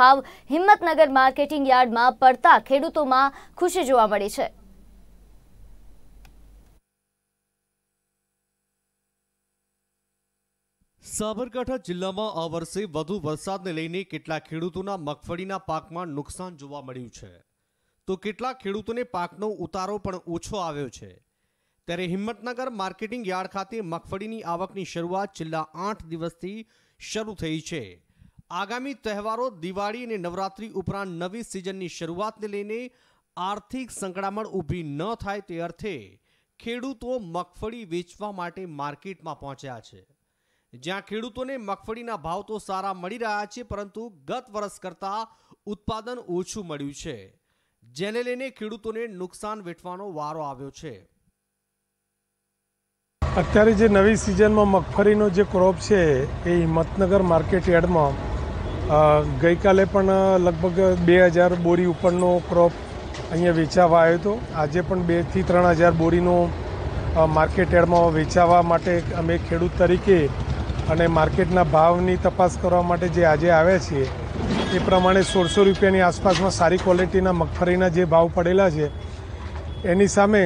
ભાવ હિંમતનગર માર્કેટિંગ યાર્ડમાં પડતા ખેડૂતોમાં ખુશી જોવા મળી છે સાબરકાંઠા જિલ્લામાં આ વર્ષે વધુ વરસાદને લઈને કેટલાક ખેડૂતોના મગફળીના પાકમાં નુકસાન જોવા મળ્યું છે તો કેટલાક ખેડૂતોને પાકનો ઉતારો પણ ઓછો આવ્યો છે ત્યારે હિંમતનગર માર્કેટિંગ યાર્ડ ખાતે મગફળીની આવકની શરૂઆત છેલ્લા આઠ દિવસથી શરૂ થઈ છે આગામી તહેવારો દિવાળી અને નવરાત્રી ઉપરાંત નવી સિઝનની શરૂઆતને લઈને આર્થિક સંકળામણ ઊભી ન થાય તે અર્થે ખેડૂતો મગફળી વેચવા માટે માર્કેટમાં પહોંચ્યા છે જ્યાં ખેડૂતોને મગફળીના ભાવ તો સારા મળી રહ્યા છે પરંતુ ગત વર્ષ કરતાં ઉત્પાદન ઓછું મળ્યું છે જેને લઈને ખેડૂતોને નુકસાન વેઠવાનો વારો આવ્યો છે અત્યારે જે નવી સિઝનમાં મગફળીનો જે ક્રોપ છે એ હિંમતનગર માર્કેટ યાર્ડમાં ગઈકાલે પણ લગભગ બે હજાર બોરી ઉપરનો ક્રોપ અહીંયા વેચાવા આવ્યો હતો આજે પણ બેથી ત્રણ હજાર બોરીનો માર્કેટ યાર્ડમાં વેચાવા માટે અમે ખેડૂત તરીકે અને માર્કેટના ભાવની તપાસ કરવા માટે જે આજે આવ્યા છીએ એ પ્રમાણે સોળસો રૂપિયાની આસપાસમાં સારી ક્વોલિટીના મગફળીના જે ભાવ પડેલા છે એની સામે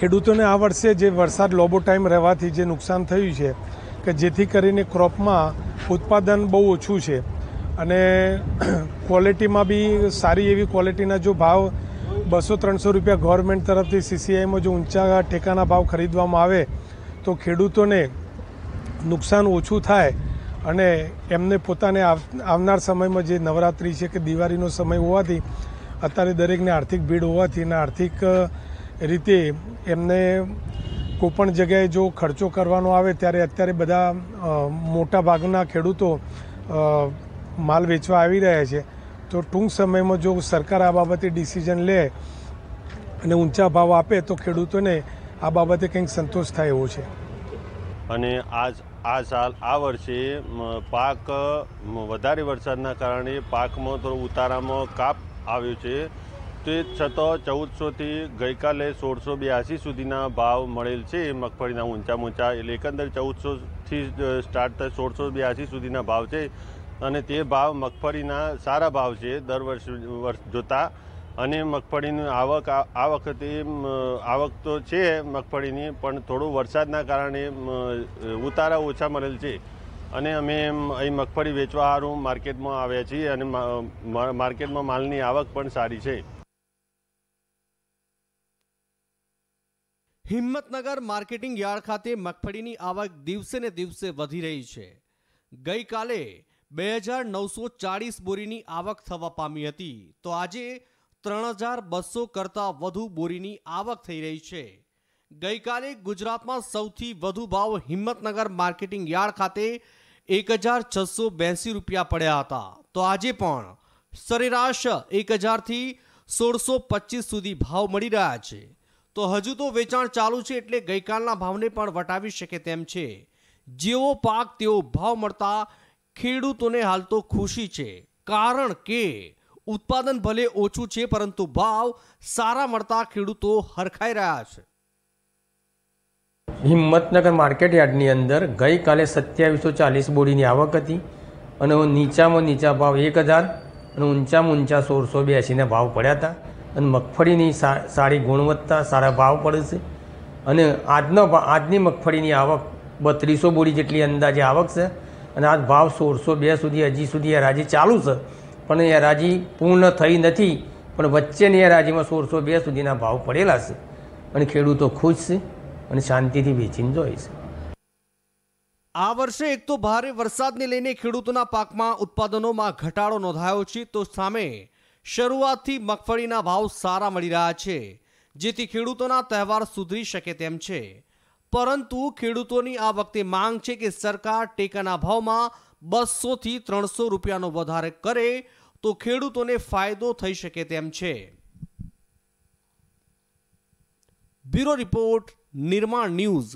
ખેડૂતોને આ વર્ષે જે વરસાદ લોબો ટાઈમ રહેવાથી જે નુકસાન થયું છે કે જેથી કરીને ક્રોપમાં ઉત્પાદન બહુ ઓછું છે અને ક્વોલિટીમાં બી સારી એવી ક્વોલિટીના જો ભાવ બસો ત્રણસો રૂપિયા ગવર્મેન્ટ તરફથી સીસીઆઈમાં જો ઊંચા ટેકાના ભાવ ખરીદવામાં આવે તો ખેડૂતોને નુકસાન ઓછું થાય અને એમને પોતાને આવનાર સમયમાં જે નવરાત્રિ છે કે દિવાળીનો સમય હોવાથી અત્યારે દરેકને આર્થિક ભીડ હોવાથી અને આર્થિક રીતે એમને કોઈપણ જગ્યાએ જો ખર્ચો કરવાનો આવે ત્યારે અત્યારે બધા મોટા ભાગના ખેડૂતો માલ વેચવા આવી રહ્યા છે તો ટૂંક સમયમાં જો સરકાર આ બાબતે ડિસિઝન લે અને ઊંચા ભાવ આપે તો ખેડૂતોને આ બાબતે કંઈક સંતોષ થાય એવો છે અને આજ આ સાલ આ વર્ષે પાક વધારે વરસાદના કારણે પાકમાં થોડો ઉતારામાં કાપ આવ્યો છે તે છતાં ચૌદસોથી ગઈકાલે સોળસો બ્યાસી સુધીના ભાવ મળેલ છે મગફળીના ઊંચામાં ઊંચા એટલે એકંદર ચૌદસોથી સ્ટાર્ટ થાય સોળસો બ્યાસી સુધીના ભાવ છે અને તે ભાવ મગફળીના સારા ભાવ છે દર વર્ષ વર્ષ જોતાં અને મગફળીની આવક આ વખતે આવક તો છે મગફળીની પણ થોડું વરસાદના કારણે ઉતારા ઓછા મળેલ છે અને અમે અહીં મગફળી વેચવા સારું માર્કેટમાં આવ્યા છીએ અને માર્કેટમાં માલની આવક પણ સારી છે હિંમતનગર માર્કેટિંગ યાર્ડ ખાતે મગફળીની આવક દિવસે ને દિવસે વધી રહી છે ગઈકાલે બે હજાર નવસો ચાળીસ બોરીની આવક થવા પામી હતી તો આજે ત્રણ હજાર બસો કરતાં વધુ બોરીની આવક થઈ રહી છે ગઈકાલે ગુજરાતમાં સૌથી વધુ ભાવ હિંમતનગર માર્કેટિંગ યાર્ડ ખાતે એક હજાર છસો બેસી રૂપિયા પડ્યા હતા તો આજે પણ સરેરાશ એક હજારથી સોળસો પચીસ સુધી ભાવ મળી રહ્યા છે તો હજુ તો વેચાણ ચાલુ છે એટલે ગઈકાલના ભાવને પણ વટાવી શકે તેમ છે જેવો પાક તેવો ભાવ મળતા ખેડૂતોને હાલ તો ખુશી છે કારણ કે ઉત્પાદન ભલે ઓછું છે પરંતુ ભાવ સારા મળતા ખેડૂતો હરખાઈ રહ્યા છે હિંમતનગર માર્કેટ યાર્ડની અંદર ગઈકાલે સત્યાવીસો ચાલીસ બોડીની આવક હતી અને નીચામાં નીચા ભાવ એક હજાર અને ઊંચામાં ઊંચા સોળસો બ્યાસીના ભાવ પડ્યા હતા અને મગફળીની સારી ગુણવત્તા સારા ભાવ પડે છે અને આજનો આજની મગફળીની આવક બત્રીસો બોડી જેટલી અંદાજે આવક છે અને આજ ભાવ સોળસો બે સુધી હજી સુધી હરાજી ચાલુ છે પણ એ હરાજી પૂર્ણ થઈ નથી પણ વચ્ચેની હરાજીમાં સોળસો બે સુધીના ભાવ પડેલા છે અને ખેડૂતો ખુશ છે અને શાંતિથી વેચીને જોઈ છે આ વર્ષે એક તો ભારે વરસાદને લઈને ખેડૂતોના પાકમાં ઉત્પાદનોમાં ઘટાડો નોંધાયો છે તો સામે શરૂઆતથી મગફળીના ભાવ સારા મળી રહ્યા છે જેથી ખેડૂતોના તહેવાર સુધરી શકે તેમ છે પરંતુ ખેડૂતોની આ વખતે માંગ છે કે સરકાર ટેકાના ભાવમાં બસોથી ત્રણસો રૂપિયાનો વધારે કરે તો ખેડૂતોને ફાયદો થઈ શકે તેમ છે બ્યુરો રિપોર્ટ નિર્માણ ન્યૂઝ